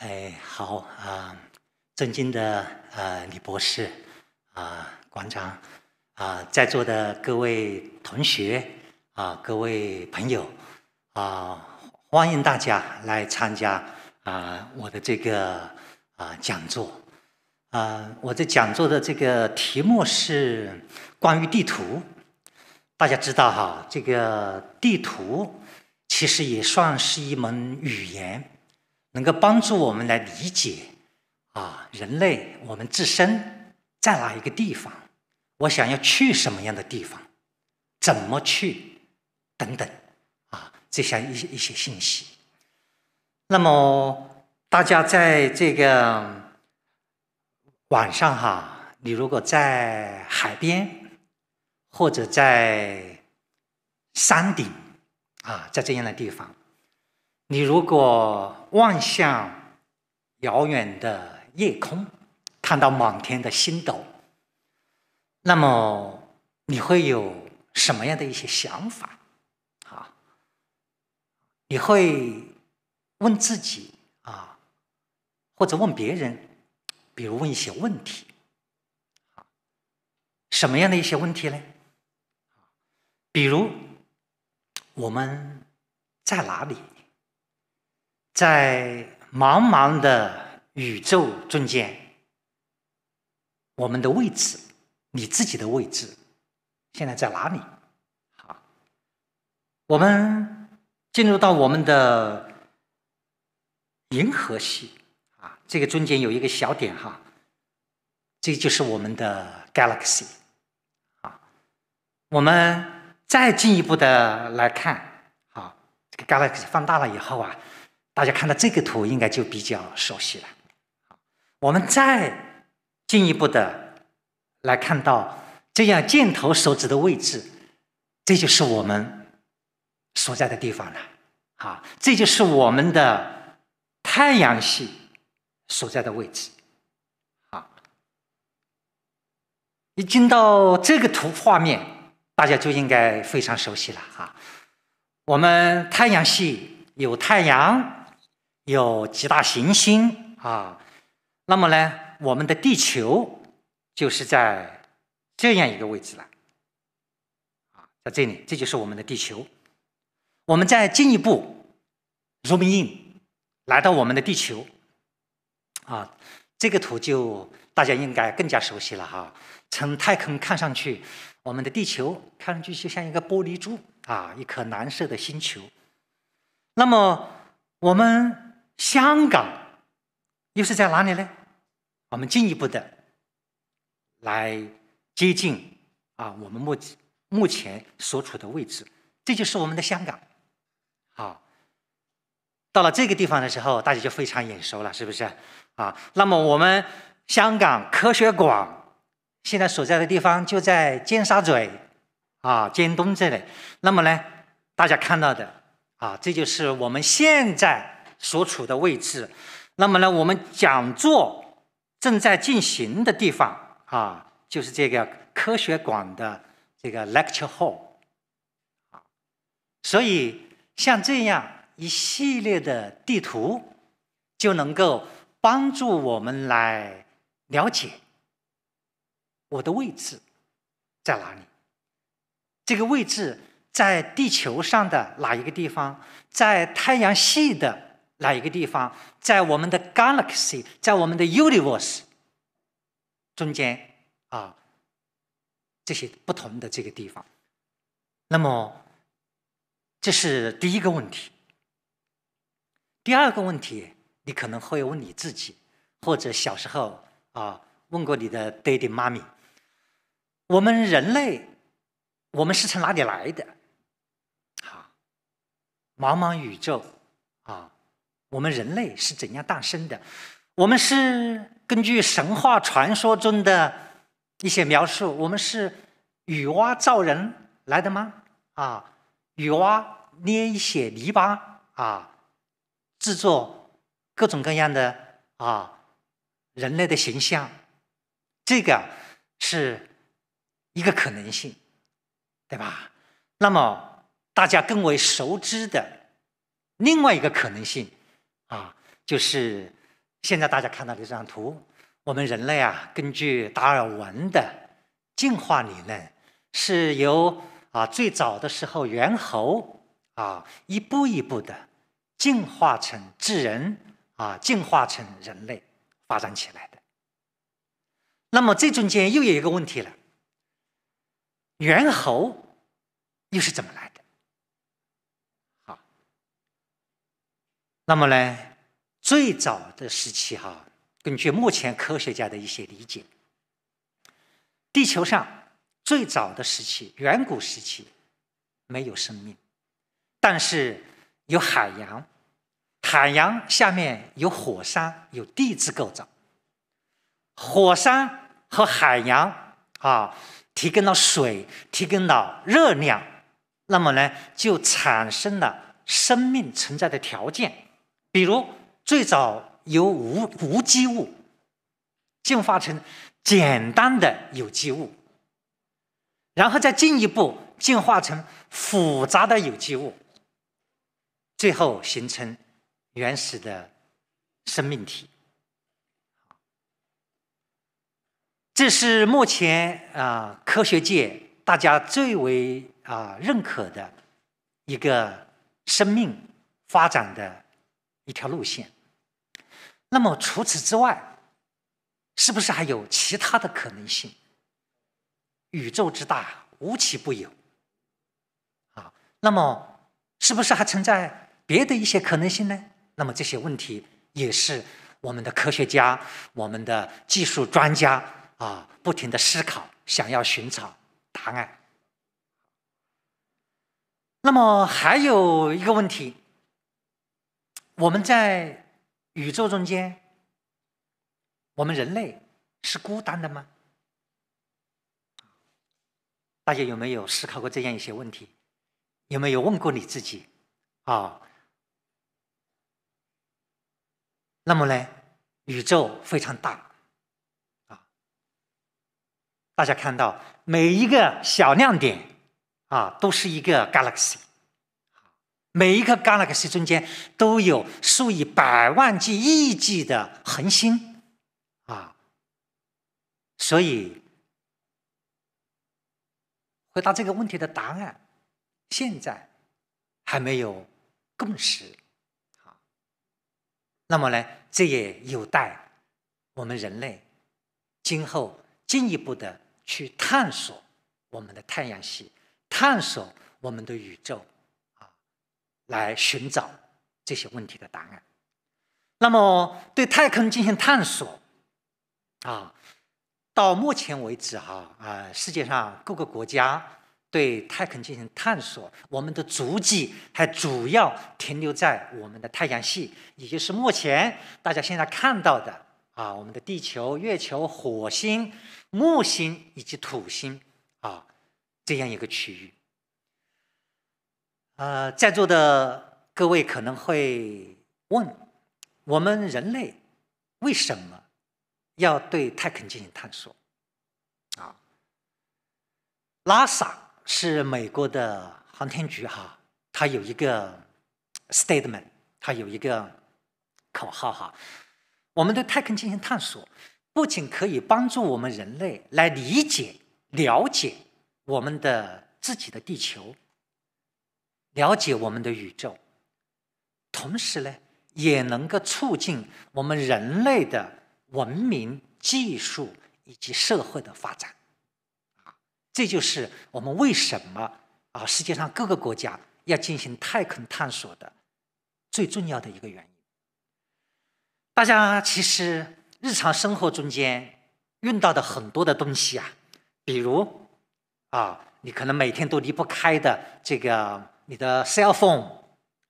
哎，好啊！尊敬的呃李博士啊，馆长啊，在座的各位同学啊，各位朋友啊，欢迎大家来参加啊我的这个啊讲座啊。我的讲座的这个题目是关于地图。大家知道哈，这个地图其实也算是一门语言。能够帮助我们来理解，啊，人类，我们自身在哪一个地方？我想要去什么样的地方？怎么去？等等，啊，这些一一些信息。那么，大家在这个晚上哈，你如果在海边，或者在山顶啊，在这样的地方，你如果。望向遥远的夜空，看到满天的星斗。那么你会有什么样的一些想法？啊，你会问自己啊，或者问别人，比如问一些问题。什么样的一些问题呢？比如我们在哪里？在茫茫的宇宙中间，我们的位置，你自己的位置，现在在哪里？好，我们进入到我们的银河系啊，这个中间有一个小点哈，这就是我们的 galaxy 啊。我们再进一步的来看，啊，这个 galaxy 放大了以后啊。大家看到这个图，应该就比较熟悉了。我们再进一步的来看到这样箭头所指的位置，这就是我们所在的地方了。啊，这就是我们的太阳系所在的位置。啊，一进到这个图画面，大家就应该非常熟悉了。哈，我们太阳系有太阳。有几大行星啊，那么呢，我们的地球就是在这样一个位置了啊，在这里，这就是我们的地球。我们再进一步 zoom in 来到我们的地球啊，这个图就大家应该更加熟悉了哈。从太空看上去，我们的地球看上去就像一个玻璃珠啊，一颗蓝色的星球。那么我们香港又是在哪里呢？我们进一步的来接近啊，我们目目前所处的位置，这就是我们的香港，好，到了这个地方的时候，大家就非常眼熟了，是不是？啊，那么我们香港科学馆现在所在的地方就在尖沙咀啊，尖东这里。那么呢，大家看到的啊，这就是我们现在。所处的位置，那么呢？我们讲座正在进行的地方啊，就是这个科学馆的这个 lecture hall。所以，像这样一系列的地图，就能够帮助我们来了解我的位置在哪里。这个位置在地球上的哪一个地方？在太阳系的？哪一个地方，在我们的 galaxy，在我们的 universe 中间啊，这些不同的这个地方。那么，这是第一个问题。第二个问题，你可能会问你自己，或者小时候啊问过你的爹地妈咪：我们人类，我们是从哪里来的？好，茫茫宇宙。我们人类是怎样诞生的？我们是根据神话传说中的一些描述，我们是女娲造人来的吗？啊，女娲捏一些泥巴啊，制作各种各样的啊人类的形象，这个是一个可能性，对吧？那么大家更为熟知的另外一个可能性。啊，就是现在大家看到的这张图，我们人类啊，根据达尔文的进化理论，是由啊最早的时候猿猴啊一步一步的进化成智人啊，进化成人类发展起来的。那么这中间又有一个问题了，猿猴又是怎么来那么呢，最早的时期哈，根据目前科学家的一些理解，地球上最早的时期，远古时期，没有生命，但是有海洋，海洋下面有火山，有地质构造，火山和海洋啊提供了水，提供了热量，那么呢，就产生了生命存在的条件。比如，最早由无无机物进化成简单的有机物，然后再进一步进化成复杂的有机物，最后形成原始的生命体。这是目前啊科学界大家最为啊认可的一个生命发展。的一条路线。那么除此之外，是不是还有其他的可能性？宇宙之大，无奇不有。啊，那么是不是还存在别的一些可能性呢？那么这些问题也是我们的科学家、我们的技术专家啊，不停的思考，想要寻找答案。那么还有一个问题。我们在宇宙中间，我们人类是孤单的吗？大家有没有思考过这样一些问题？有没有问过你自己？啊，那么呢，宇宙非常大，啊，大家看到每一个小亮点，啊，都是一个 galaxy。每一颗 g a l a x y 中间都有数以百万计、亿计的恒星，啊，所以回答这个问题的答案，现在还没有共识。好，那么呢，这也有待我们人类今后进一步的去探索我们的太阳系，探索我们的宇宙。来寻找这些问题的答案。那么，对太空进行探索啊，到目前为止哈啊，世界上各个国家对太空进行探索，我们的足迹还主要停留在我们的太阳系，也就是目前大家现在看到的啊，我们的地球、月球、火星、木星以及土星啊这样一个区域。呃，在座的各位可能会问：我们人类为什么要对太空进行探索？啊，拉萨是美国的航天局哈，它有一个 statement，它有一个口号哈。我们对太空进行探索，不仅可以帮助我们人类来理解、了解我们的自己的地球。了解我们的宇宙，同时呢，也能够促进我们人类的文明、技术以及社会的发展。啊，这就是我们为什么啊世界上各个国家要进行太空探索的最重要的一个原因。大家其实日常生活中间用到的很多的东西啊，比如啊，你可能每天都离不开的这个。你的 cell phone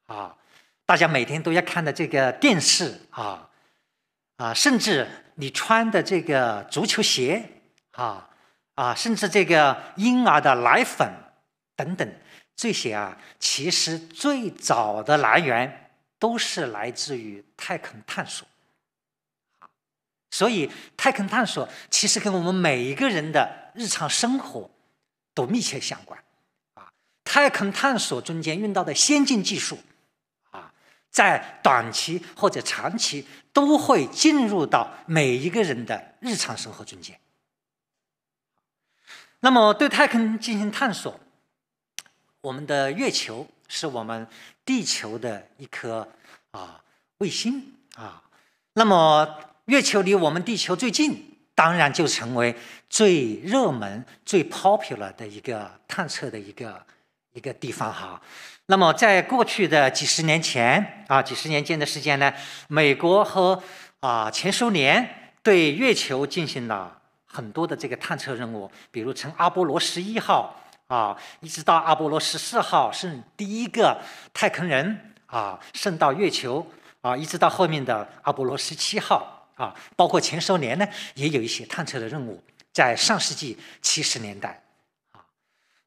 啊，大家每天都要看的这个电视啊啊，甚至你穿的这个足球鞋啊啊，甚至这个婴儿的奶粉等等这些啊，其实最早的来源都是来自于太空探索。所以太空探索其实跟我们每一个人的日常生活都密切相关。太空探索中间用到的先进技术，啊，在短期或者长期都会进入到每一个人的日常生活中间。那么，对太空进行探索，我们的月球是我们地球的一颗啊卫星啊。那么，月球离我们地球最近，当然就成为最热门、最 popular 的一个探测的一个。一个地方哈，那么在过去的几十年前啊，几十年间的时间呢，美国和啊前苏联对月球进行了很多的这个探测任务，比如从阿波罗十一号啊，一直到阿波罗十四号是第一个太空人啊，升到月球啊，一直到后面的阿波罗十七号啊，包括前苏联呢也有一些探测的任务，在上世纪七十年代啊，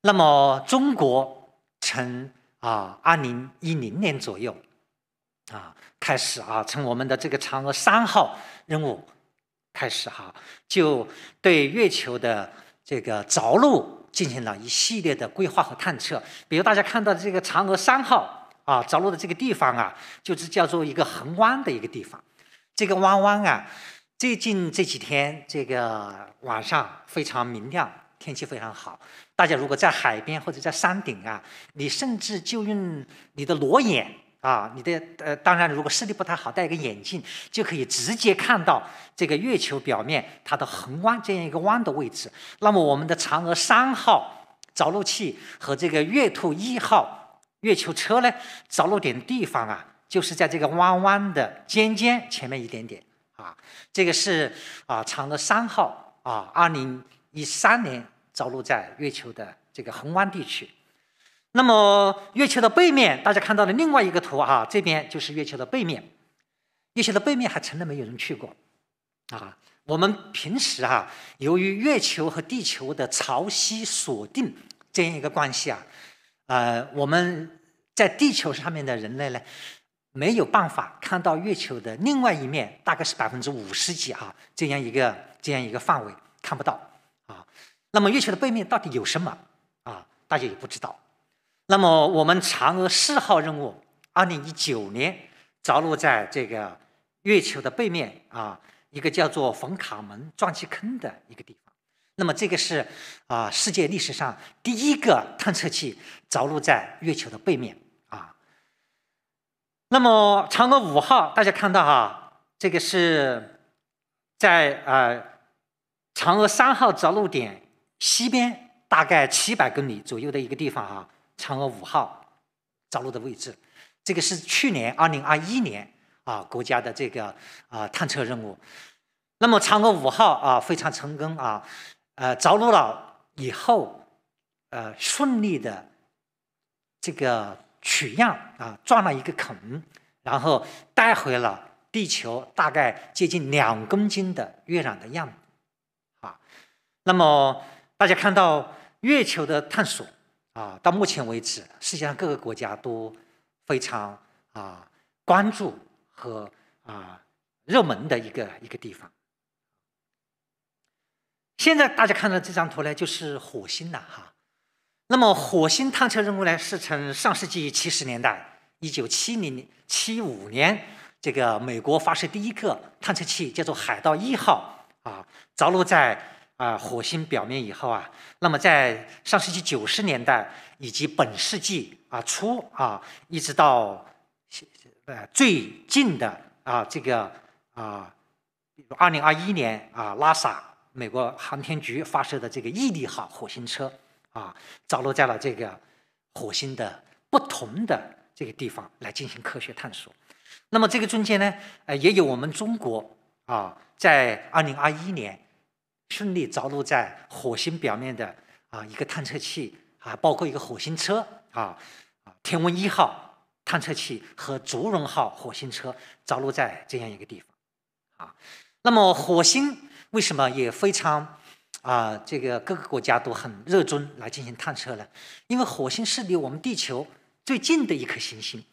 那么中国。从啊，二零一零年左右啊开始啊，从我们的这个嫦娥三号任务开始哈，就对月球的这个着陆进行了一系列的规划和探测。比如大家看到的这个嫦娥三号啊着陆的这个地方啊，就是叫做一个横湾的一个地方。这个湾湾啊，最近这几天这个晚上非常明亮。天气非常好，大家如果在海边或者在山顶啊，你甚至就用你的裸眼啊，你的呃，当然如果视力不太好，戴一个眼镜就可以直接看到这个月球表面它的横弯这样一个弯的位置。那么我们的嫦娥三号着陆器和这个月兔一号月球车呢着陆点地方啊，就是在这个弯弯的尖尖前面一点点啊。这个是啊，嫦娥三号啊，二零。一三年着陆在月球的这个恒湾地区。那么，月球的背面，大家看到了另外一个图啊，这边就是月球的背面。月球的背面还从来没有人去过啊。我们平时啊，由于月球和地球的潮汐锁定这样一个关系啊，呃，我们在地球上面的人类呢，没有办法看到月球的另外一面，大概是百分之五十几啊，这样一个这样一个范围看不到。那么月球的背面到底有什么啊？大家也不知道。那么我们嫦娥四号任务二零一九年着陆在这个月球的背面啊，一个叫做冯卡门撞击坑的一个地方。那么这个是啊，世界历史上第一个探测器着陆在月球的背面啊。那么嫦娥五号，大家看到哈，这个是在啊嫦娥三号着陆点。西边大概七百公里左右的一个地方啊，嫦娥五号着陆的位置，这个是去年二零二一年啊，国家的这个啊探测任务。那么嫦娥五号啊非常成功啊，呃着陆了以后，呃顺利的这个取样啊，钻了一个孔，然后带回了地球大概接近两公斤的月壤的样啊。那么大家看到月球的探索啊，到目前为止，世界上各个国家都非常啊关注和啊热门的一个一个地方。现在大家看到这张图呢，就是火星了哈。那么火星探测任务呢，是从上世纪七十年代，一九七零七五年，这个美国发射第一个探测器，叫做“海盗一号”，啊着陆在。啊，火星表面以后啊，那么在上世纪九十年代以及本世纪啊初啊，一直到呃最近的啊这个啊，比如二零二一年啊，拉萨美国航天局发射的这个毅力号火星车啊，着落在了这个火星的不同的这个地方来进行科学探索。那么这个中间呢，呃，也有我们中国啊，在二零二一年。顺利着陆在火星表面的啊一个探测器啊，包括一个火星车啊，天文一号探测器和烛龙号火星车着陆在这样一个地方啊。那么火星为什么也非常啊这个各个国家都很热衷来进行探测呢？因为火星是离我们地球最近的一颗行星，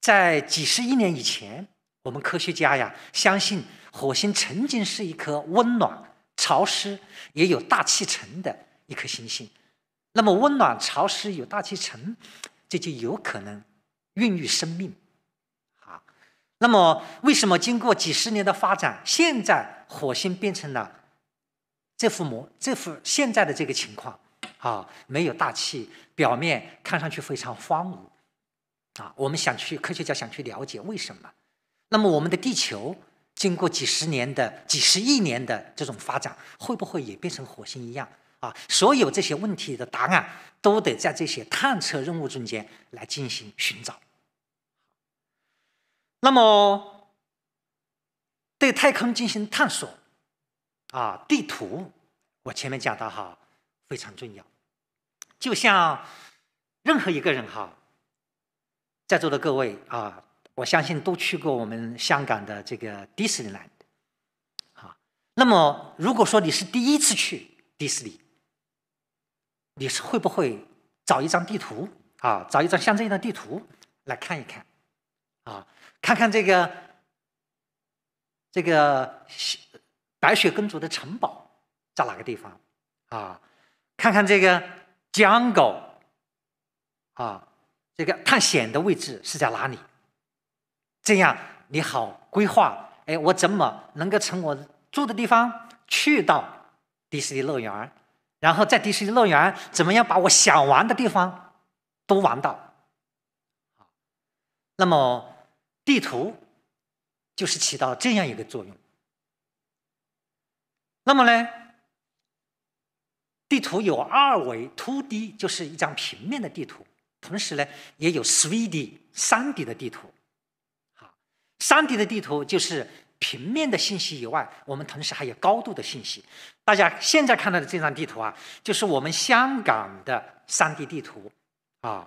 在几十亿年以前，我们科学家呀相信火星曾经是一颗温暖。潮湿也有大气层的一颗行星，那么温暖、潮湿有大气层，这就有可能孕育生命。啊，那么为什么经过几十年的发展，现在火星变成了这副模、这副现在的这个情况？啊，没有大气，表面看上去非常荒芜。啊，我们想去，科学家想去了解为什么？那么我们的地球？经过几十年的、几十亿年的这种发展，会不会也变成火星一样啊？所有这些问题的答案，都得在这些探测任务中间来进行寻找。那么，对太空进行探索，啊，地图，我前面讲到哈，非常重要。就像任何一个人哈，在座的各位啊。我相信都去过我们香港的这个迪士尼，啊，那么，如果说你是第一次去迪士尼，你是会不会找一张地图啊，找一张像这样地图来看一看，啊，看看这个这个白雪公主的城堡在哪个地方啊，看看这个 jungle 啊，这个探险的位置是在哪里？这样，你好规划。哎，我怎么能够从我住的地方去到迪士尼乐园？然后在迪士尼乐园，怎么样把我想玩的地方都玩到？那么，地图就是起到这样一个作用。那么呢，地图有二维、凸 d 就是一张平面的地图；同时呢，也有三 d 三 D 的地图。3D 的地图就是平面的信息以外，我们同时还有高度的信息。大家现在看到的这张地图啊，就是我们香港的 3D 地图啊。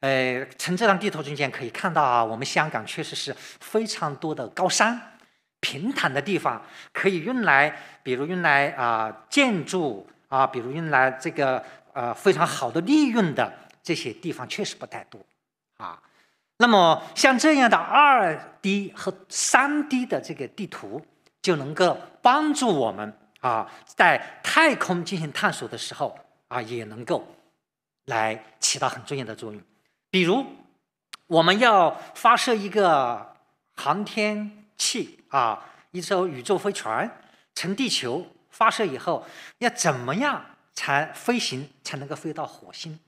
呃，从这张地图中间可以看到啊，我们香港确实是非常多的高山，平坦的地方可以用来，比如用来啊建筑啊，比如用来这个呃非常好的利用的这些地方确实不太多啊。那么，像这样的二 D 和三 D 的这个地图，就能够帮助我们啊，在太空进行探索的时候啊，也能够来起到很重要的作用。比如，我们要发射一个航天器啊，一艘宇宙飞船，从地球发射以后，要怎么样才飞行才能够飞到火星？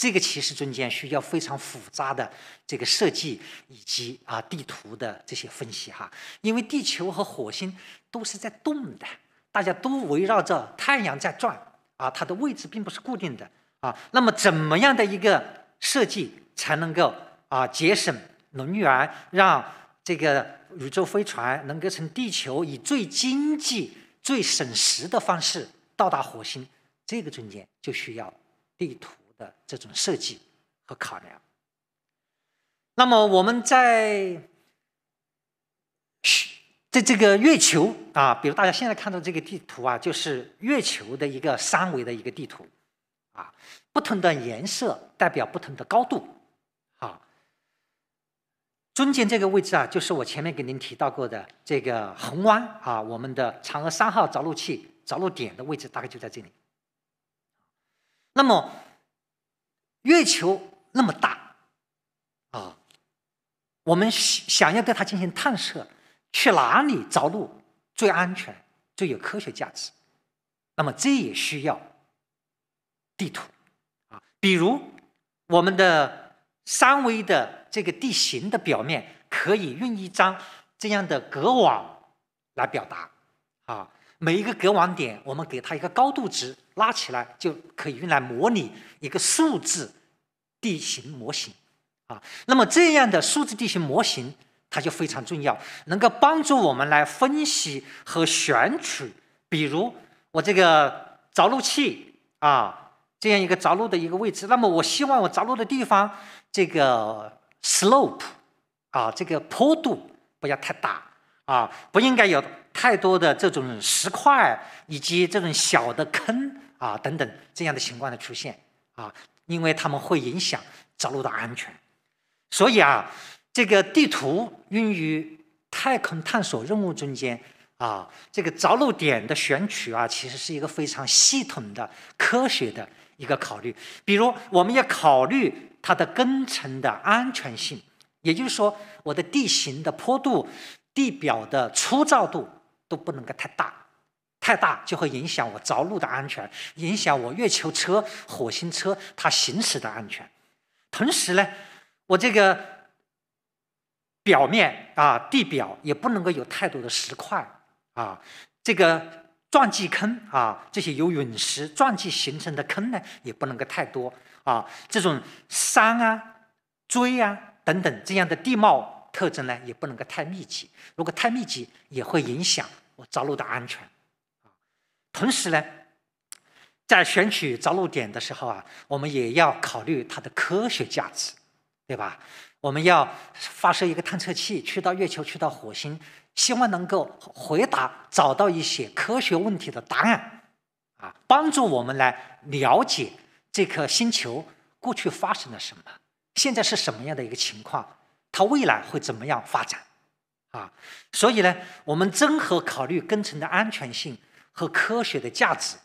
这个其实中间需要非常复杂的这个设计以及啊地图的这些分析哈，因为地球和火星都是在动的，大家都围绕着太阳在转啊，它的位置并不是固定的啊。那么怎么样的一个设计才能够啊节省能源，让这个宇宙飞船能够从地球以最经济、最省时的方式到达火星？这个中间就需要地图。的这种设计和考量。那么我们在在这个月球啊，比如大家现在看到这个地图啊，就是月球的一个三维的一个地图啊，不同的颜色代表不同的高度啊。中间这个位置啊，就是我前面给您提到过的这个红湾啊，我们的嫦娥三号着陆器着陆点的位置大概就在这里。那么。月球那么大，啊，我们想想要对它进行探测，去哪里着陆最安全、最有科学价值？那么这也需要地图，啊，比如我们的三维的这个地形的表面，可以用一张这样的格网来表达，啊。每一个隔网点，我们给它一个高度值，拉起来就可以用来模拟一个数字地形模型，啊，那么这样的数字地形模型它就非常重要，能够帮助我们来分析和选取，比如我这个着陆器啊，这样一个着陆的一个位置，那么我希望我着陆的地方这个 slope 啊，这个坡度不要太大啊，不应该有。太多的这种石块以及这种小的坑啊等等这样的情况的出现啊，因为它们会影响着陆的安全。所以啊，这个地图用于太空探索任务中间啊，这个着陆点的选取啊，其实是一个非常系统的、科学的一个考虑。比如，我们要考虑它的根层的安全性，也就是说，我的地形的坡度、地表的粗糙度。都不能够太大，太大就会影响我着陆的安全，影响我月球车、火星车它行驶的安全。同时呢，我这个表面啊地表也不能够有太多的石块啊，这个撞击坑啊，这些由陨石撞击形成的坑呢也不能够太多啊，这种山啊、锥啊等等这样的地貌。特征呢也不能够太密集，如果太密集也会影响我着陆的安全。同时呢，在选取着陆点的时候啊，我们也要考虑它的科学价值，对吧？我们要发射一个探测器去到月球、去到火星，希望能够回答、找到一些科学问题的答案，啊，帮助我们来了解这颗星球过去发生了什么，现在是什么样的一个情况。它未来会怎么样发展？啊，所以呢，我们综合考虑工程的安全性和科学的价值，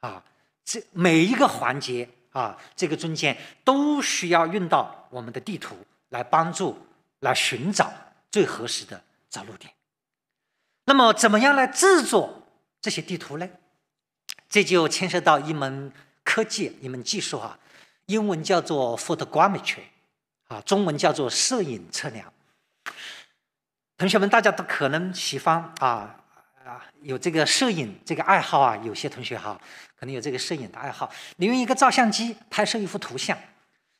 啊，这每一个环节啊，这个中间都需要用到我们的地图来帮助来寻找最合适的着陆点。那么，怎么样来制作这些地图呢？这就牵涉到一门科技、一门技术啊，英文叫做 photogrammetry。啊，中文叫做摄影测量。同学们，大家都可能喜欢啊啊，有这个摄影这个爱好啊。有些同学哈，可能有这个摄影的爱好。你用一个照相机拍摄一幅图像，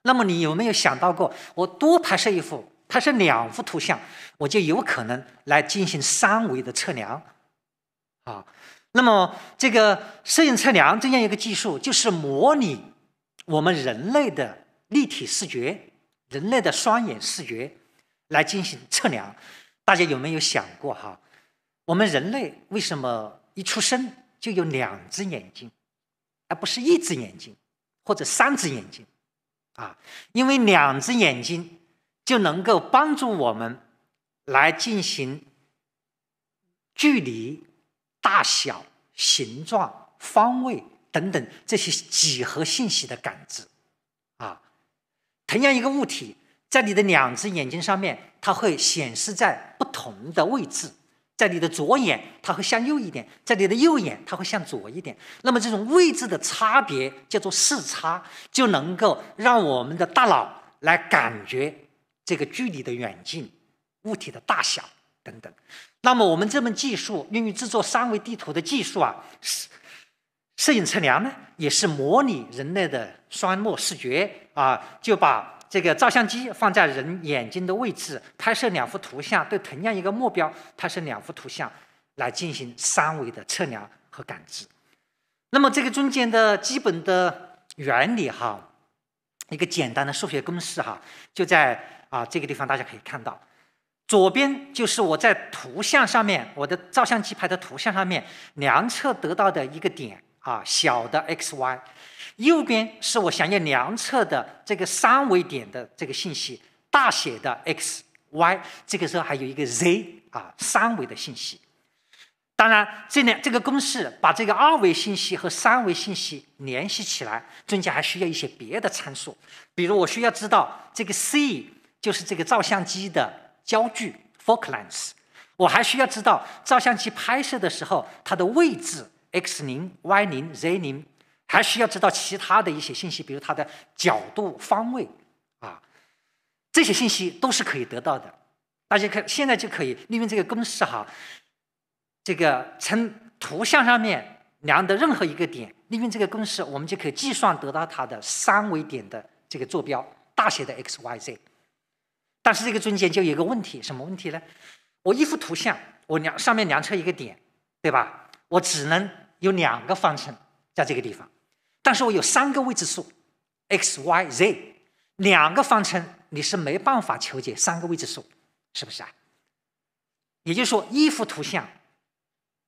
那么你有没有想到过，我多拍摄一幅，拍摄两幅图像，我就有可能来进行三维的测量啊。那么这个摄影测量这样一个技术，就是模拟我们人类的立体视觉。人类的双眼视觉来进行测量，大家有没有想过哈？我们人类为什么一出生就有两只眼睛，而不是一只眼睛或者三只眼睛啊？因为两只眼睛就能够帮助我们来进行距离、大小、形状、方位等等这些几何信息的感知。同样一个物体在你的两只眼睛上面，它会显示在不同的位置。在你的左眼，它会向右一点；在你的右眼，它会向左一点。那么这种位置的差别叫做视差，就能够让我们的大脑来感觉这个距离的远近、物体的大小等等。那么我们这门技术用于制作三维地图的技术啊是。摄影测量呢，也是模拟人类的双目视觉啊，就把这个照相机放在人眼睛的位置，拍摄两幅图像，对同样一个目标，拍摄两幅图像来进行三维的测量和感知。那么这个中间的基本的原理哈，一个简单的数学公式哈，就在啊这个地方大家可以看到，左边就是我在图像上面，我的照相机拍的图像上面量测得到的一个点。啊，小的 x、y，右边是我想要量测的这个三维点的这个信息，大写的 x、y，这个时候还有一个 z 啊，三维的信息。当然，这两这个公式把这个二维信息和三维信息联系起来，中间还需要一些别的参数，比如我需要知道这个 c 就是这个照相机的焦距 （focal l e n s 我还需要知道照相机拍摄的时候它的位置。x 零 y 零 z 零，还需要知道其他的一些信息，比如它的角度方位啊，这些信息都是可以得到的。大家看，现在就可以利用这个公式哈，这个从图像上面量的任何一个点，利用这个公式，我们就可以计算得到它的三维点的这个坐标，大写的 x y z。但是这个中间就有一个问题，什么问题呢？我一幅图像，我量上面量测一个点，对吧？我只能有两个方程在这个地方，但是我有三个未知数 x、y、z，两个方程你是没办法求解三个未知数，是不是啊？也就是说，一幅图像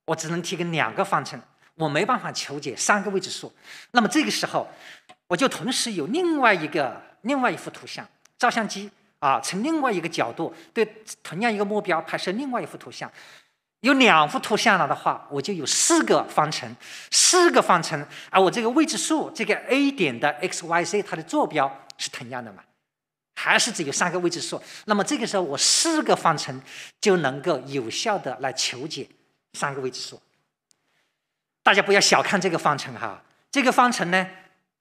我只能提供两个方程，我没办法求解三个未知数。那么这个时候，我就同时有另外一个、另外一幅图像，照相机啊，从另外一个角度对同样一个目标拍摄另外一幅图像。有两幅图像了的话，我就有四个方程，四个方程啊，我这个未知数，这个 A 点的 x、y、z 它的坐标是同样的嘛？还是只有三个未知数？那么这个时候，我四个方程就能够有效的来求解三个未知数。大家不要小看这个方程哈，这个方程呢，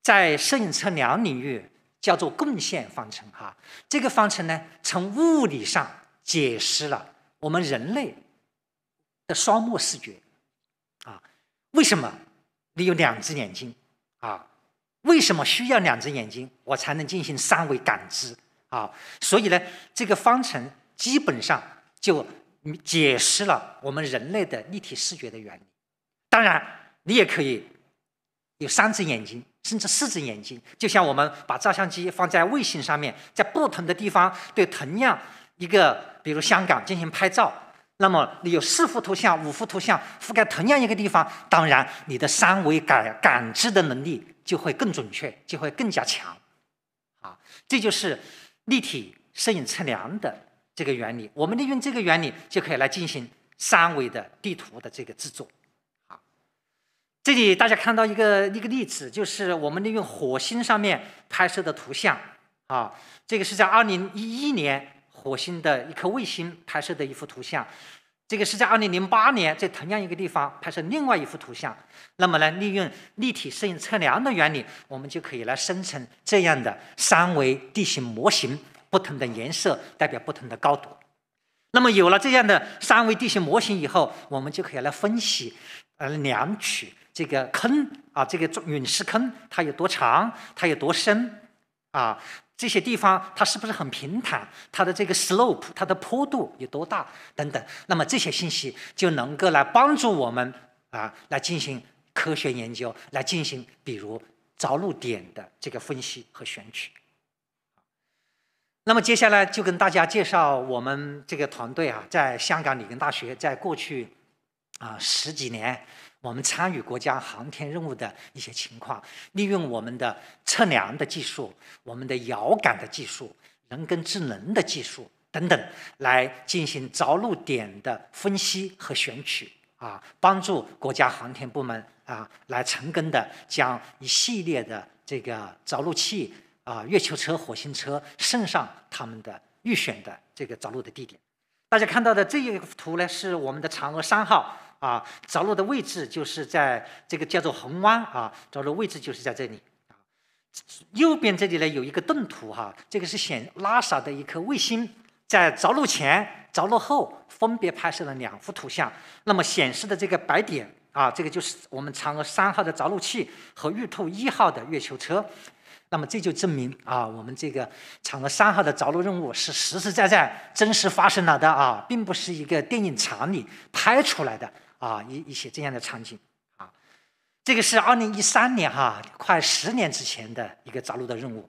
在摄影测量领域叫做共线方程哈。这个方程呢，从物理上解释了我们人类。双目视觉，啊，为什么你有两只眼睛啊？为什么需要两只眼睛，我才能进行三维感知啊？所以呢，这个方程基本上就解释了我们人类的立体视觉的原理。当然，你也可以有三只眼睛，甚至四只眼睛，就像我们把照相机放在卫星上面，在不同的地方对同样一个，比如香港进行拍照。那么你有四幅图像、五幅图像覆盖同样一个地方，当然你的三维感感知的能力就会更准确，就会更加强。啊，这就是立体摄影测量的这个原理。我们利用这个原理就可以来进行三维的地图的这个制作。啊，这里大家看到一个一个例子，就是我们利用火星上面拍摄的图像。啊，这个是在二零一一年。火星的一颗卫星拍摄的一幅图像，这个是在二零零八年在同样一个地方拍摄另外一幅图像。那么呢，利用立体摄影测量的原理，我们就可以来生成这样的三维地形模型，不同的颜色代表不同的高度。那么有了这样的三维地形模型以后，我们就可以来分析、呃，量取这个坑啊，这个陨石坑它有多长，它有多深。啊，这些地方它是不是很平坦？它的这个 slope，它的坡度有多大？等等，那么这些信息就能够来帮助我们啊，来进行科学研究，来进行比如着陆点的这个分析和选取。那么接下来就跟大家介绍我们这个团队啊，在香港理工大学，在过去。啊，十几年，我们参与国家航天任务的一些情况，利用我们的测量的技术、我们的遥感的技术、人工智能的技术等等，来进行着陆点的分析和选取，啊，帮助国家航天部门啊，来成功的将一系列的这个着陆器啊、月球车、火星车送上他们的预选的这个着陆的地点。大家看到的这一幅图呢，是我们的嫦娥三号。啊，着陆的位置就是在这个叫做“横湾”啊，着陆位置就是在这里。右边这里呢有一个动图哈，这个是显拉萨的一颗卫星在着陆前、着落后分别拍摄了两幅图像。那么显示的这个白点啊，这个就是我们嫦娥三号的着陆器和玉兔一号的月球车。那么这就证明啊，我们这个嫦娥三号的着陆任务是实实在在、真实发生了的啊，并不是一个电影厂里拍出来的。啊，一一些这样的场景啊，这个是二零一三年哈，快十年之前的一个着陆的任务。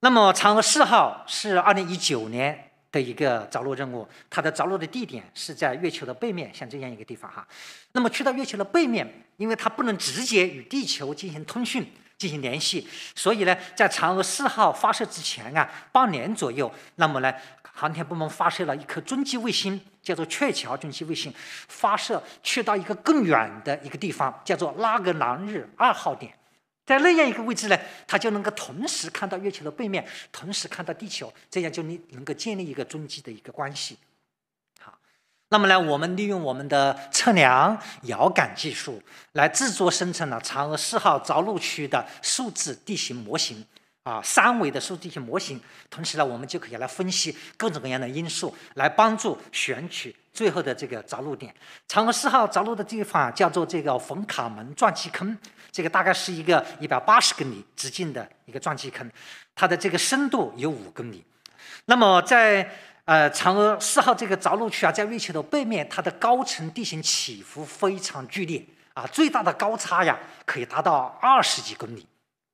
那么，嫦娥四号是二零一九年的一个着陆任务，它的着陆的地点是在月球的背面，像这样一个地方哈。那么，去到月球的背面，因为它不能直接与地球进行通讯、进行联系，所以呢，在嫦娥四号发射之前啊，半年左右，那么呢？航天部门发射了一颗中继卫星，叫做鹊桥中继卫星，发射去到一个更远的一个地方，叫做拉格朗日二号点，在那样一个位置呢，它就能够同时看到月球的背面，同时看到地球，这样就你能够建立一个中继的一个关系。好，那么呢，我们利用我们的测量遥感技术，来制作生成了嫦娥四号着陆区的数字地形模型。啊，三维的数字型模型，同时呢，我们就可以来分析各种各样的因素，来帮助选取最后的这个着陆点。嫦娥四号着陆的地方叫做这个冯卡门撞击坑，这个大概是一个一百八十公里直径的一个撞击坑，它的这个深度有五公里。那么在呃，嫦娥四号这个着陆区啊，在月球的背面，它的高层地形起伏非常剧烈啊，最大的高差呀可以达到二十几公里。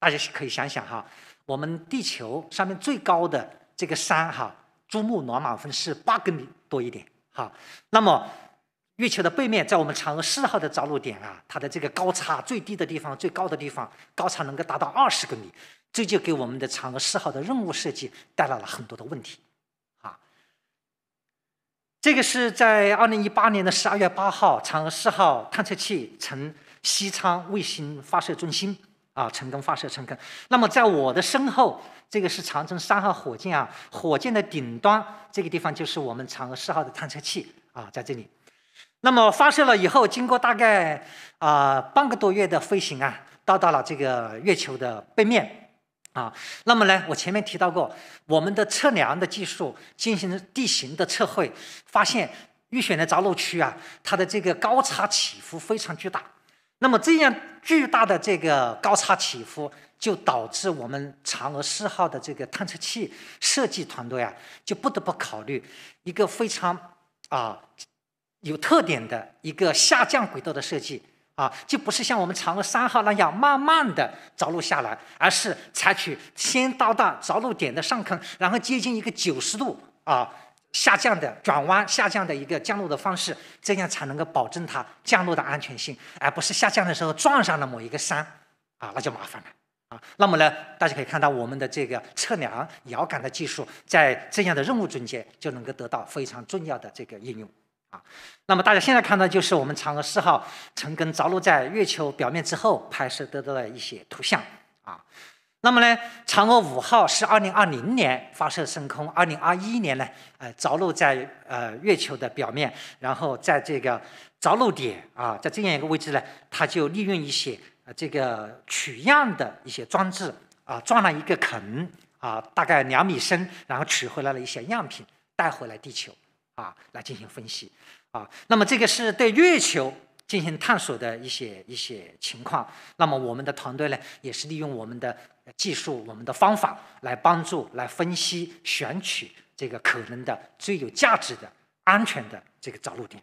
大家可以想想哈。我们地球上面最高的这个山，哈，珠穆朗玛峰是八公里多一点，哈。那么，月球的背面在我们嫦娥四号的着陆点啊，它的这个高差最低的地方、最高的地方，高差能够达到二十公里，这就给我们的嫦娥四号的任务设计带来了很多的问题，啊。这个是在二零一八年的十二月八号，嫦娥四号探测器从西昌卫星发射中心。啊，成功发射成功。那么，在我的身后，这个是长征三号火箭啊。火箭的顶端这个地方就是我们嫦娥四号的探测器啊，在这里。那么发射了以后，经过大概啊半个多月的飞行啊，到达了这个月球的背面啊。那么呢，我前面提到过，我们的测量的技术进行地形的测绘，发现预选的着陆区啊，它的这个高差起伏非常巨大。那么这样巨大的这个高差起伏，就导致我们嫦娥四号的这个探测器设计团队啊，就不得不考虑一个非常啊有特点的一个下降轨道的设计啊，就不是像我们嫦娥三号那样慢慢的着陆下来，而是采取先到达着陆点的上坑，然后接近一个九十度啊。下降的转弯下降的一个降落的方式，这样才能够保证它降落的安全性，而不是下降的时候撞上了某一个山，啊，那就麻烦了啊。那么呢，大家可以看到我们的这个测量遥感的技术，在这样的任务中间就能够得到非常重要的这个应用啊。那么大家现在看到就是我们嫦娥四号成功着陆在月球表面之后拍摄得到的一些图像。那么呢，嫦娥五号是二零二零年发射升空，二零二一年呢，呃着陆在呃月球的表面，然后在这个着陆点啊，在这样一个位置呢，它就利用一些呃这个取样的一些装置啊，钻了一个坑啊，大概两米深，然后取回来了一些样品，带回来地球啊来进行分析啊。那么这个是对月球进行探索的一些一些情况。那么我们的团队呢，也是利用我们的。技术，我们的方法来帮助来分析、选取这个可能的最有价值的、安全的这个着陆点。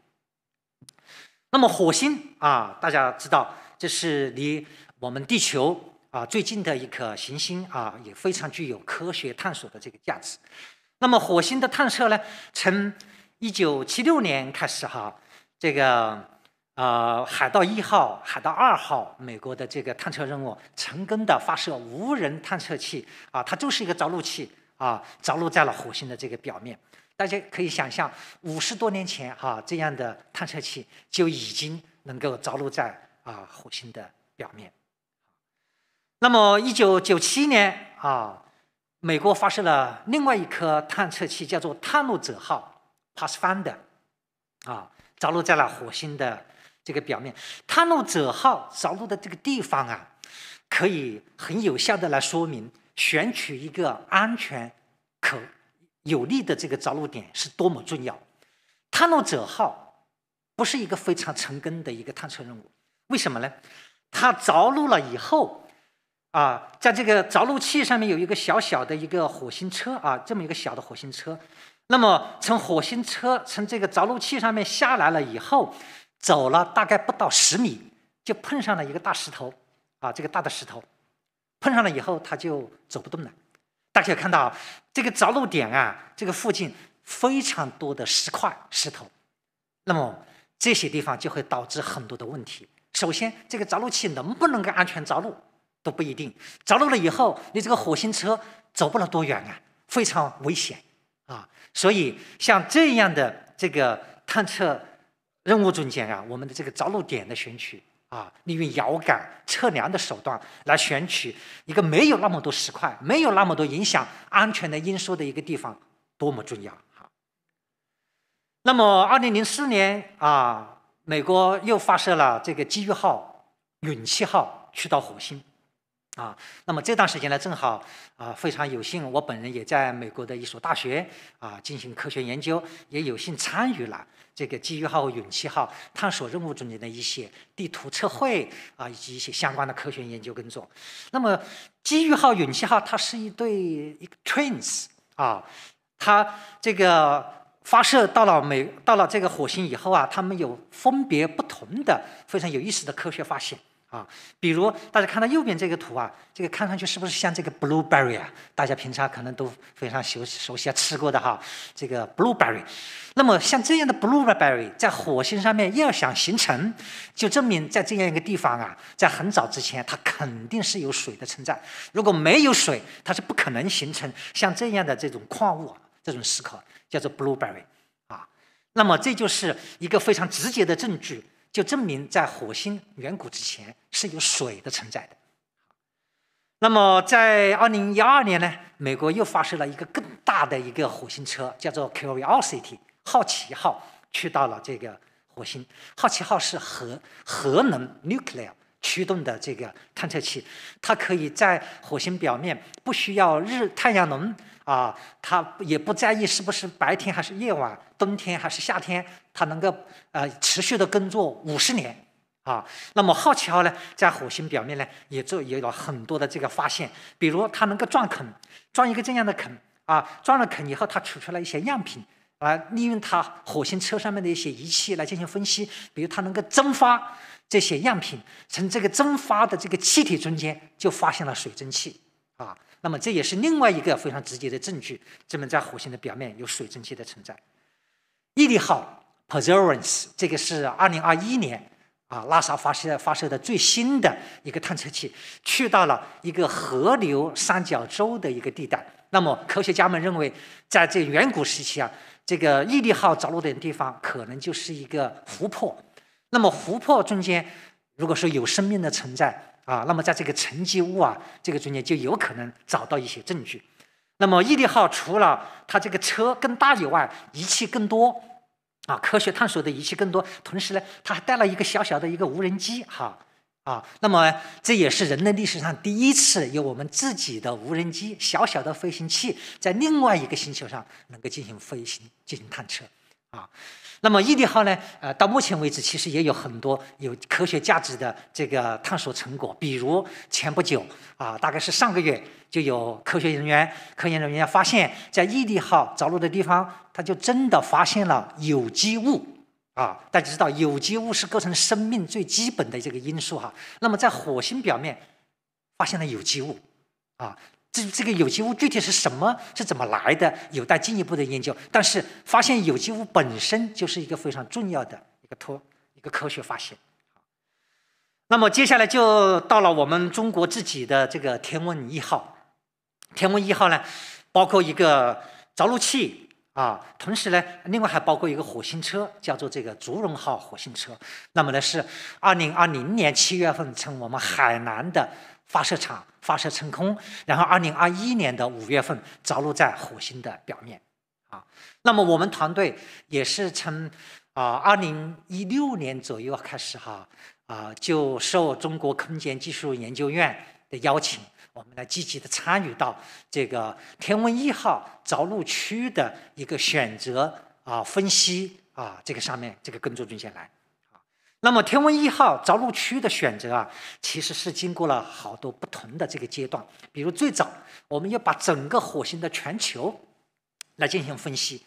那么火星啊，大家知道，这是离我们地球啊最近的一颗行星啊，也非常具有科学探索的这个价值。那么火星的探测呢，从一九七六年开始哈，这个。呃，海盗一号、海盗二号，美国的这个探测任务成功的发射无人探测器，啊，它就是一个着陆器，啊，着陆在了火星的这个表面。大家可以想象，五十多年前哈这样的探测器就已经能够着陆在啊火星的表面。那么，一九九七年啊，美国发射了另外一颗探测器，叫做“探路者号 ”（Pioneer），a 啊，着陆在了火星的。这个表面，探路者号着陆的这个地方啊，可以很有效的来说明，选取一个安全、可有利的这个着陆点是多么重要。探路者号不是一个非常成功的一个探测任务，为什么呢？它着陆了以后，啊，在这个着陆器上面有一个小小的一个火星车啊，这么一个小的火星车，那么从火星车从这个着陆器上面下来了以后。走了大概不到十米，就碰上了一个大石头，啊，这个大的石头，碰上了以后，它就走不动了。大家看到这个着陆点啊，这个附近非常多的石块、石头，那么这些地方就会导致很多的问题。首先，这个着陆器能不能够安全着陆都不一定。着陆了以后，你这个火星车走不了多远啊，非常危险啊。所以像这样的这个探测。任务中间啊，我们的这个着陆点的选取啊，利用遥感测量的手段来选取一个没有那么多石块、没有那么多影响安全的因素的一个地方，多么重要哈！那么，二零零四年啊，美国又发射了这个机遇号、勇气号去到火星。啊，那么这段时间呢，正好啊，非常有幸，我本人也在美国的一所大学啊进行科学研究，也有幸参与了这个机遇号和勇气号探索任务中间的一些地图测绘啊以及一些相关的科学研究工作。那么机遇号、勇气号它是一对一个 twins 啊，它这个发射到了美到了这个火星以后啊，他们有分别不同的非常有意思的科学发现。啊，比如大家看到右边这个图啊，这个看上去是不是像这个 blueberry 啊？大家平常可能都非常熟熟悉啊，吃过的哈，这个 blueberry。那么像这样的 blueberry 在火星上面要想形成，就证明在这样一个地方啊，在很早之前它肯定是有水的存在。如果没有水，它是不可能形成像这样的这种矿物这种石考叫做 blueberry 啊。那么这就是一个非常直接的证据。就证明在火星远古之前是有水的存在的。那么在二零一二年呢，美国又发射了一个更大的一个火星车，叫做 Curiosity，好奇号去到了这个火星。好奇号是核核能 nuclear。驱动的这个探测器，它可以在火星表面不需要日太阳能啊，它也不在意是不是白天还是夜晚，冬天还是夏天，它能够呃持续的工作五十年啊。那么好奇号呢，在火星表面呢，也做也有很多的这个发现，比如它能够钻坑，钻一个这样的坑啊，钻了坑以后，它取出了一些样品。啊，利用它火星车上面的一些仪器来进行分析，比如它能够蒸发这些样品，从这个蒸发的这个气体中间就发现了水蒸气啊。那么这也是另外一个非常直接的证据，证明在火星的表面有水蒸气的存在。毅力号 （Perseverance） 这个是二零二一年啊，拉萨发射发射的最新的一个探测器，去到了一个河流三角洲的一个地带。那么科学家们认为，在这远古时期啊。这个毅力号着陆点地方可能就是一个湖泊，那么湖泊中间如果说有生命的存在啊，那么在这个沉积物啊这个中间就有可能找到一些证据。那么毅力号除了它这个车更大以外，仪器更多，啊，科学探索的仪器更多，同时呢，它还带了一个小小的一个无人机哈。啊，那么这也是人类历史上第一次有我们自己的无人机、小小的飞行器在另外一个星球上能够进行飞行、进行探测。啊，那么毅力号呢？呃，到目前为止，其实也有很多有科学价值的这个探索成果。比如前不久，啊，大概是上个月，就有科学人员、科研人员发现，在毅力号着陆的地方，他就真的发现了有机物。啊，大家知道有机物是构成生命最基本的这个因素哈。那么在火星表面发现了有机物，啊，这这个有机物具体是什么，是怎么来的，有待进一步的研究。但是发现有机物本身就是一个非常重要的一个托，一个科学发现。那么接下来就到了我们中国自己的这个天问一号。天问一号呢，包括一个着陆器。啊，同时呢，另外还包括一个火星车，叫做这个“祝融号”火星车。那么呢，是二零二零年七月份从我们海南的发射场发射升空，然后二零二一年的五月份着陆在火星的表面。啊，那么我们团队也是从啊二零一六年左右开始哈啊，就受中国空间技术研究院的邀请。我们来积极的参与到这个“天问一号”着陆区的一个选择啊、分析啊这个上面这个工作中间来啊。那么“天问一号”着陆区的选择啊，其实是经过了好多不同的这个阶段。比如最早，我们要把整个火星的全球来进行分析，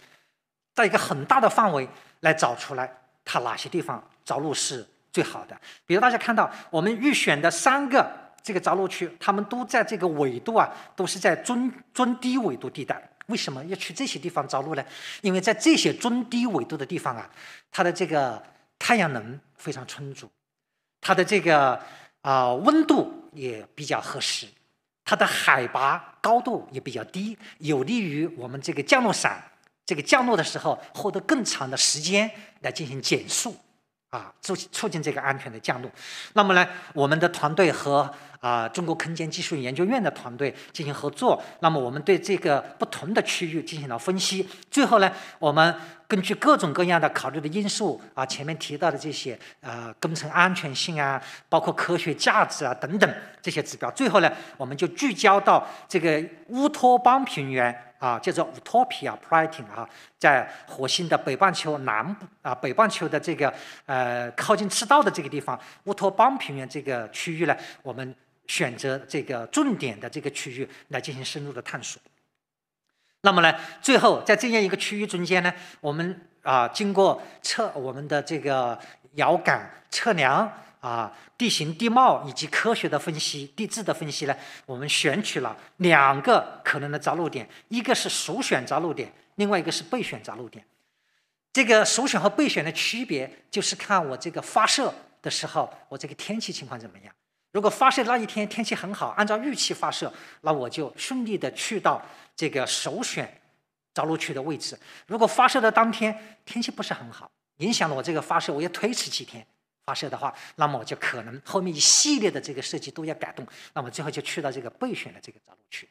在一个很大的范围来找出来它哪些地方着陆是最好的。比如大家看到我们预选的三个。这个着陆区，他们都在这个纬度啊，都是在中中低纬度地带。为什么要去这些地方着陆呢？因为在这些中低纬度的地方啊，它的这个太阳能非常充足，它的这个啊温度也比较合适，它的海拔高度也比较低，有利于我们这个降落伞这个降落的时候获得更长的时间来进行减速。啊，促促进这个安全的降落。那么呢，我们的团队和啊中国空间技术研究院的团队进行合作。那么我们对这个不同的区域进行了分析。最后呢，我们根据各种各样的考虑的因素啊，前面提到的这些呃工程安全性啊，包括科学价值啊等等这些指标，最后呢，我们就聚焦到这个乌托邦平原。啊，叫做 u t o p i a 啊，在火星的北半球南部啊，北半球的这个呃靠近赤道的这个地方，乌托邦平原这个区域呢，我们选择这个重点的这个区域来进行深入的探索。那么呢，最后在这样一个区域中间呢，我们啊经过测我们的这个遥感测量。啊，地形地貌以及科学的分析、地质的分析呢，我们选取了两个可能的着陆点，一个是首选着陆点，另外一个是备选着陆点。这个首选和备选的区别，就是看我这个发射的时候，我这个天气情况怎么样。如果发射那一天天气很好，按照预期发射，那我就顺利的去到这个首选着陆区的位置。如果发射的当天天气不是很好，影响了我这个发射，我要推迟几天。发射的话，那么就可能后面一系列的这个设计都要改动，那么最后就去到这个备选的这个着陆区。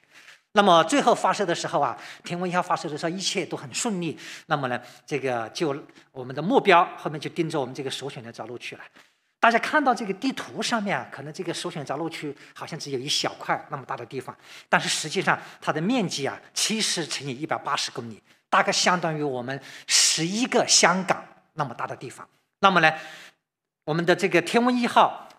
那么最后发射的时候啊，天问一号发射的时候一切都很顺利。那么呢，这个就我们的目标后面就盯着我们这个首选的着陆区了。大家看到这个地图上面，啊，可能这个首选着陆区好像只有一小块那么大的地方，但是实际上它的面积啊，七十乘以一百八十公里，大概相当于我们十一个香港那么大的地方。那么呢？我们的这个“天问一号”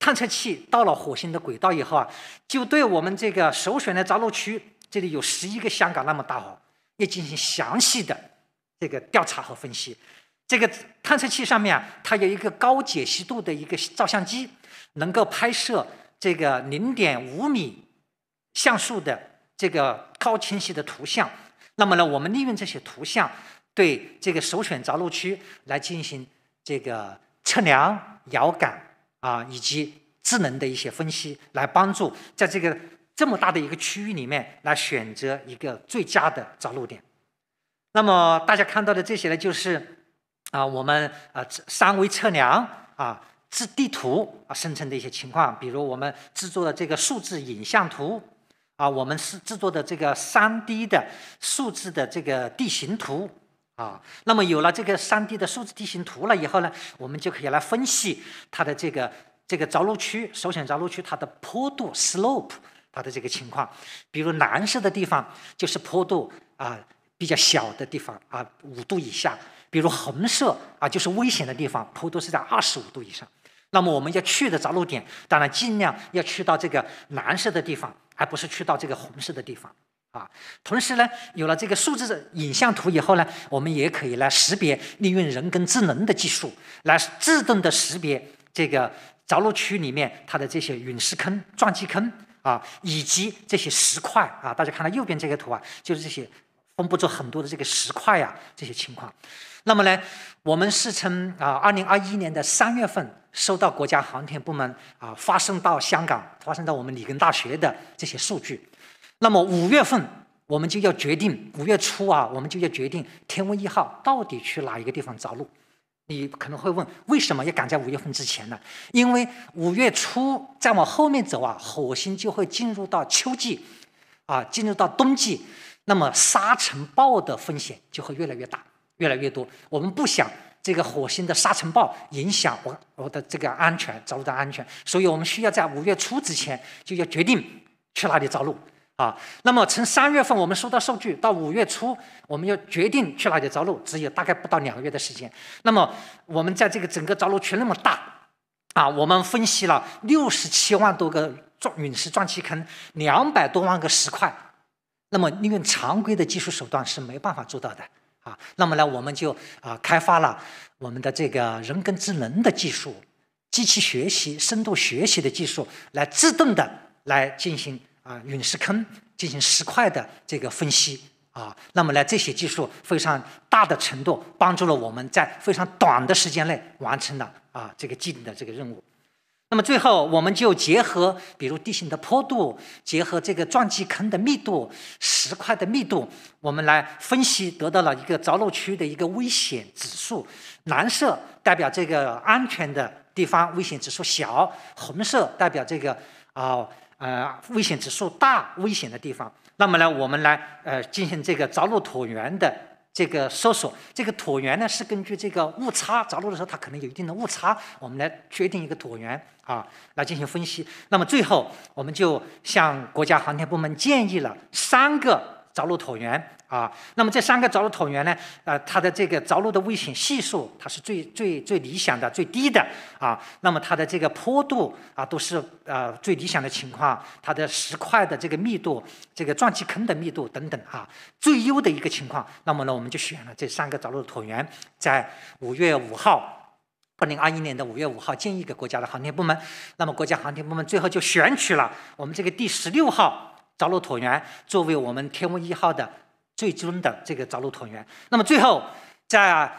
探测器到了火星的轨道以后啊，就对我们这个首选的着陆区，这里有十一个香港那么大哦，要进行详细的这个调查和分析。这个探测器上面啊，它有一个高解析度的一个照相机，能够拍摄这个零点五米像素的这个高清晰的图像。那么呢，我们利用这些图像，对这个首选着陆区来进行这个。测量遥感啊，以及智能的一些分析，来帮助在这个这么大的一个区域里面来选择一个最佳的着陆点。那么大家看到的这些呢，就是啊，我们啊三维测量啊制地图啊生成的一些情况，比如我们制作的这个数字影像图啊，我们是制作的这个三 D 的数字的这个地形图。啊，那么有了这个 3D 的数字地形图了以后呢，我们就可以来分析它的这个这个着陆区首选着陆区它的坡度 slope 它的这个情况，比如蓝色的地方就是坡度啊比较小的地方啊五度以下，比如红色啊就是危险的地方，坡度是在二十五度以上。那么我们要去的着陆点，当然尽量要去到这个蓝色的地方，而不是去到这个红色的地方。啊，同时呢，有了这个数字影像图以后呢，我们也可以来识别，利用人工智能的技术来自动的识别这个着陆区里面它的这些陨石坑、撞击坑啊，以及这些石块啊。大家看到右边这个图啊，就是这些分布着很多的这个石块呀，这些情况。那么呢，我们是从啊二零二一年的三月份收到国家航天部门啊发送到香港、发送到我们理工大学的这些数据。那么五月份我们就要决定，五月初啊，我们就要决定天问一号到底去哪一个地方着陆。你可能会问，为什么要赶在五月份之前呢？因为五月初再往后面走啊，火星就会进入到秋季，啊，进入到冬季，那么沙尘暴的风险就会越来越大，越来越多。我们不想这个火星的沙尘暴影响我我的这个安全着陆的安全，所以我们需要在五月初之前就要决定去哪里着陆。啊，那么从三月份我们收到数据到五月初，我们要决定去哪里着陆，只有大概不到两个月的时间。那么我们在这个整个着陆区那么大，啊，我们分析了六十七万多个撞陨石撞击坑，两百多万个石块，那么利用常规的技术手段是没办法做到的啊。那么呢，我们就啊开发了我们的这个人工智能的技术，机器学习、深度学习的技术，来自动的来进行。啊，陨石坑进行石块的这个分析啊，那么呢，这些技术非常大的程度帮助了我们在非常短的时间内完成了啊这个既定的这个任务。那么最后，我们就结合比如地形的坡度，结合这个撞击坑的密度、石块的密度，我们来分析得到了一个着陆区的一个危险指数。蓝色代表这个安全的地方，危险指数小；红色代表这个啊。呃，危险指数大、危险的地方，那么呢，我们来呃进行这个着陆椭圆的这个搜索。这个椭圆呢是根据这个误差着陆的时候，它可能有一定的误差，我们来确定一个椭圆啊来进行分析。那么最后，我们就向国家航天部门建议了三个着陆椭圆。啊，那么这三个着陆椭圆呢？呃，它的这个着陆的危险系数，它是最最最理想的、最低的啊。那么它的这个坡度啊，都是呃最理想的情况。它的石块的这个密度、这个撞击坑的密度等等啊，最优的一个情况。那么呢，我们就选了这三个着陆椭圆，在五月五号，二零二一年的五月五号，建议给国家的航天部门。那么国家航天部门最后就选取了我们这个第十六号着陆椭圆，作为我们天问一号的。最终的这个着陆椭圆，那么最后在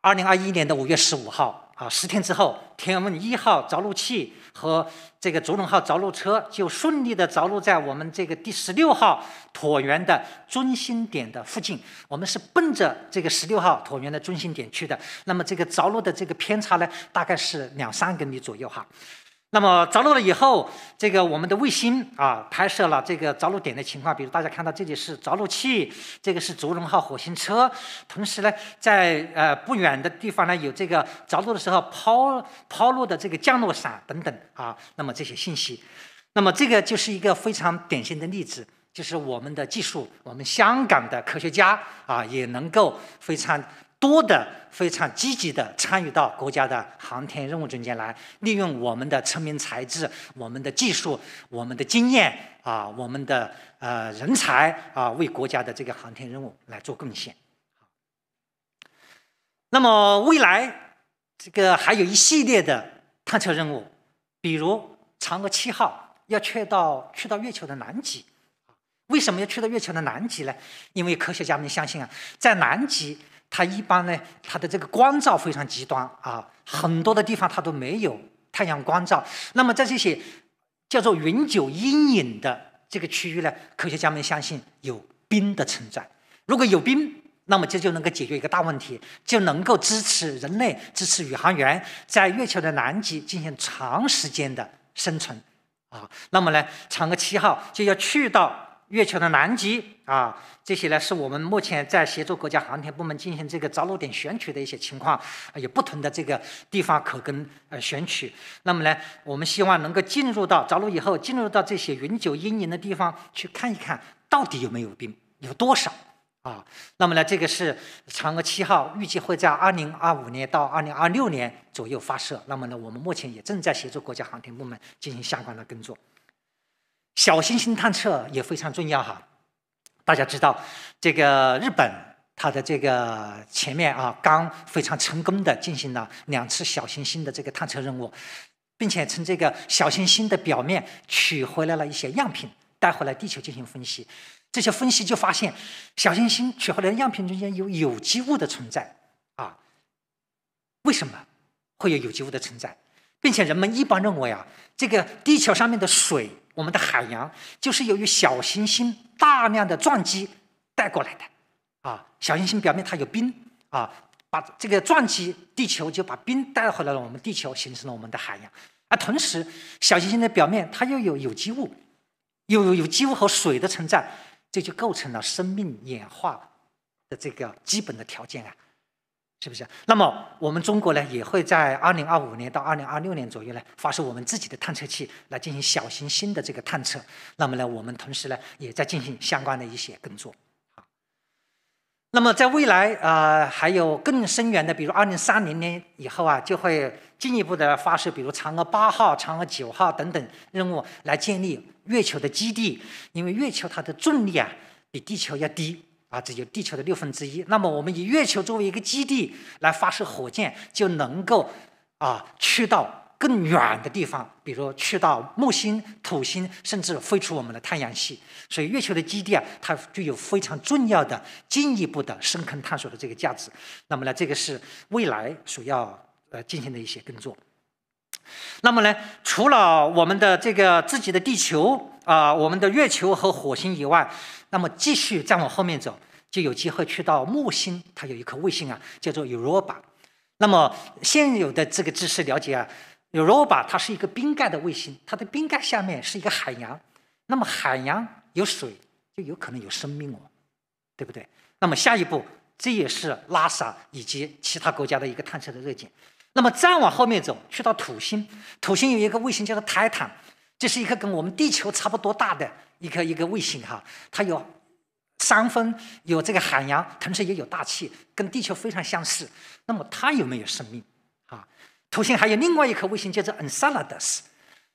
二零二一年的五月十五号，啊，十天之后，天问一号着陆器和这个祝融号着陆车就顺利的着陆在我们这个第十六号椭圆的中心点的附近。我们是奔着这个十六号椭圆的中心点去的，那么这个着陆的这个偏差呢，大概是两三公里左右哈。那么着陆了以后，这个我们的卫星啊拍摄了这个着陆点的情况，比如大家看到这里是着陆器，这个是竹龙号火星车，同时呢在呃不远的地方呢有这个着陆的时候抛抛落的这个降落伞等等啊，那么这些信息，那么这个就是一个非常典型的例子，就是我们的技术，我们香港的科学家啊也能够非常。多的非常积极的参与到国家的航天任务中间来，利用我们的聪明才智、我们的技术、我们的经验啊、我们的呃人才啊，为国家的这个航天任务来做贡献。那么未来这个还有一系列的探测任务，比如嫦娥七号要去到去到月球的南极，为什么要去到月球的南极呢？因为科学家们相信啊，在南极。它一般呢，它的这个光照非常极端啊，很多的地方它都没有太阳光照。那么在这些叫做永久阴影的这个区域呢，科学家们相信有冰的存在。如果有冰，那么这就能够解决一个大问题，就能够支持人类、支持宇航员在月球的南极进行长时间的生存啊。那么呢，嫦娥七号就要去到。月球的南极啊，这些呢是我们目前在协助国家航天部门进行这个着陆点选取的一些情况，有不同的这个地方可跟呃选取。那么呢，我们希望能够进入到着陆以后，进入到这些永久阴影的地方去看一看到底有没有冰，有多少啊？那么呢，这个是嫦娥七号预计会在二零二五年到二零二六年左右发射。那么呢，我们目前也正在协助国家航天部门进行相关的工作。小行星探测也非常重要哈，大家知道，这个日本它的这个前面啊，刚非常成功的进行了两次小行星的这个探测任务，并且从这个小行星的表面取回来了一些样品，带回来地球进行分析。这些分析就发现，小行星取回来的样品中间有有机物的存在啊。为什么会有有机物的存在？并且人们一般认为啊，这个地球上面的水。我们的海洋就是由于小行星大量的撞击带过来的，啊，小行星表面它有冰，啊，把这个撞击地球就把冰带回来了，我们地球形成了我们的海洋。啊，同时小行星的表面它又有有机物，又有有机物和水的存在，这就构成了生命演化的这个基本的条件啊。是不是？那么我们中国呢，也会在二零二五年到二零二六年左右呢，发射我们自己的探测器来进行小行星的这个探测。那么呢，我们同时呢，也在进行相关的一些工作。好，那么在未来，呃，还有更深远的，比如二零三零年以后啊，就会进一步的发射，比如嫦娥八号、嫦娥九号等等任务，来建立月球的基地，因为月球它的重力啊，比地球要低。啊，只有地球的六分之一。那么，我们以月球作为一个基地来发射火箭，就能够啊去到更远的地方，比如去到木星、土星，甚至飞出我们的太阳系。所以，月球的基地啊，它具有非常重要的进一步的深坑探索的这个价值。那么呢，这个是未来所要呃进行的一些工作。那么呢，除了我们的这个自己的地球啊，我们的月球和火星以外。那么继续再往后面走，就有机会去到木星，它有一颗卫星啊，叫做 Europa。那么现有的这个知识了解啊，Europa 它是一个冰盖的卫星，它的冰盖下面是一个海洋。那么海洋有水，就有可能有生命哦，对不对？那么下一步，这也是拉萨以及其他国家的一个探测的热点。那么再往后面走去到土星，土星有一个卫星叫做泰坦，这是一个跟我们地球差不多大的。一颗一个卫星哈，它有三分有这个海洋，同时也有大气，跟地球非常相似。那么它有没有生命啊？土星还有另外一颗卫星叫做恩克拉达斯，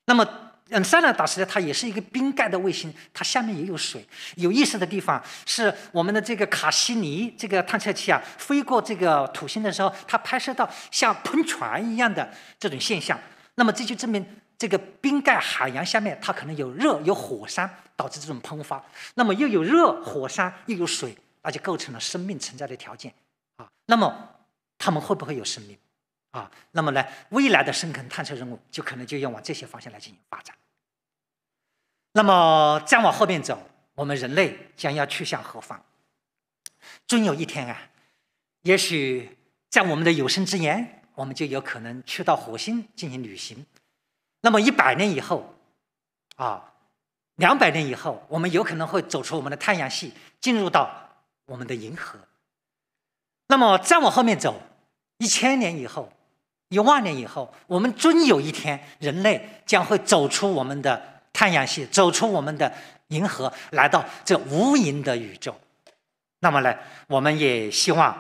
那么恩克拉达斯呢，它也是一个冰盖的卫星，它下面也有水。有意思的地方是，我们的这个卡西尼这个探测器啊，飞过这个土星的时候，它拍摄到像喷泉一样的这种现象。那么这就证明。这个冰盖海洋下面，它可能有热、有火山，导致这种喷发。那么又有热火山，又有水，那就构成了生命存在的条件。啊，那么他们会不会有生命？啊，那么呢，未来的深坑探测任务就可能就要往这些方向来进行发展。那么再往后面走，我们人类将要去向何方？终有一天啊，也许在我们的有生之年，我们就有可能去到火星进行旅行。那么一百年以后，啊，两百年以后，我们有可能会走出我们的太阳系，进入到我们的银河。那么再往后面走，一千年以后，一万年以后，我们终有一天，人类将会走出我们的太阳系，走出我们的银河，来到这无垠的宇宙。那么呢，我们也希望。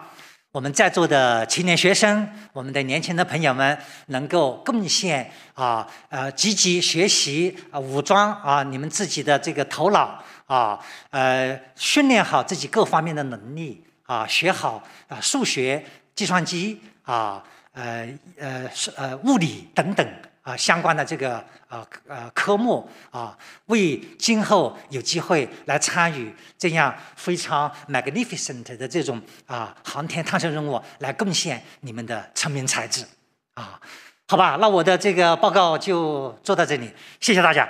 我们在座的青年学生，我们的年轻的朋友们，能够贡献啊，呃，积极学习啊，武装啊，你们自己的这个头脑啊，呃，训练好自己各方面的能力啊，学好啊，数学、计算机啊，呃呃是呃物理等等。啊，相关的这个呃呃科目啊，为今后有机会来参与这样非常 magnificent 的这种啊航天探测任务，来贡献你们的聪明才智，啊，好吧，那我的这个报告就做到这里，谢谢大家。